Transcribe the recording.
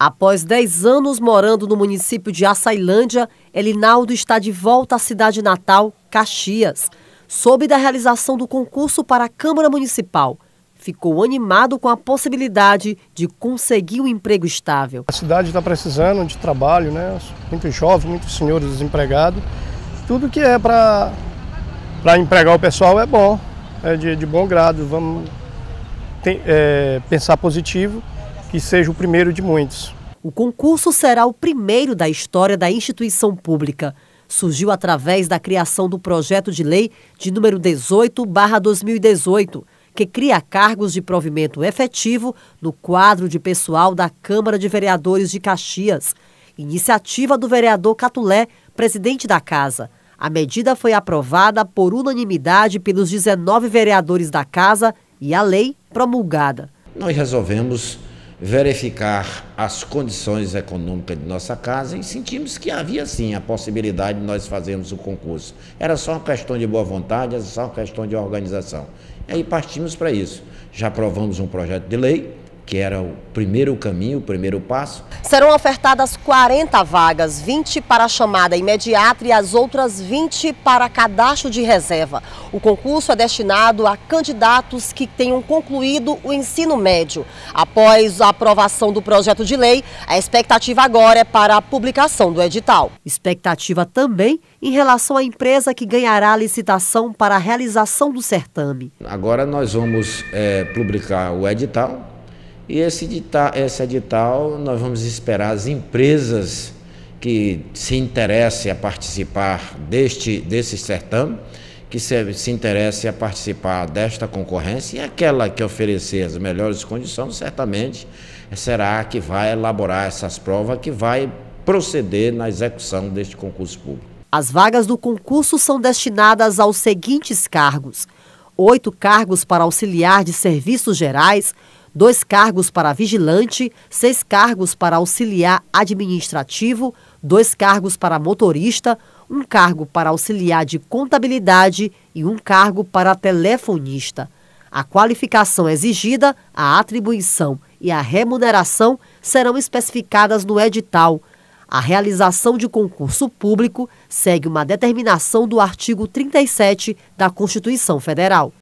Após 10 anos morando no município de Açailândia, Elinaldo está de volta à cidade natal, Caxias. Soube da realização do concurso para a Câmara Municipal. Ficou animado com a possibilidade de conseguir um emprego estável. A cidade está precisando de trabalho, né? Muitos jovens, muitos senhores desempregados. Tudo que é para empregar o pessoal é bom, é de, de bom grado. Vamos tem, é, pensar positivo que seja o primeiro de muitos. O concurso será o primeiro da história da instituição pública. Surgiu através da criação do projeto de lei de número 18/2018, que cria cargos de provimento efetivo no quadro de pessoal da Câmara de Vereadores de Caxias. Iniciativa do vereador Catulé, presidente da casa. A medida foi aprovada por unanimidade pelos 19 vereadores da casa e a lei promulgada. Nós resolvemos verificar as condições econômicas de nossa casa e sentimos que havia sim a possibilidade de nós fazermos o concurso. Era só uma questão de boa vontade, era só uma questão de organização. E aí partimos para isso. Já aprovamos um projeto de lei que era o primeiro caminho, o primeiro passo. Serão ofertadas 40 vagas, 20 para a chamada imediata e as outras 20 para cadastro de reserva. O concurso é destinado a candidatos que tenham concluído o ensino médio. Após a aprovação do projeto de lei, a expectativa agora é para a publicação do edital. Expectativa também em relação à empresa que ganhará a licitação para a realização do certame. Agora nós vamos é, publicar o edital e esse edital, esse edital nós vamos esperar as empresas que se interessem a participar deste, desse certame, que se, se interesse a participar desta concorrência e aquela que oferecer as melhores condições, certamente será que vai elaborar essas provas, que vai proceder na execução deste concurso público. As vagas do concurso são destinadas aos seguintes cargos: oito cargos para auxiliar de serviços gerais, dois cargos para vigilante, seis cargos para auxiliar administrativo, dois cargos para motorista, um cargo para auxiliar de contabilidade e um cargo para telefonista. A qualificação exigida, a atribuição e a remuneração serão especificadas no edital. A realização de concurso público segue uma determinação do artigo 37 da Constituição Federal.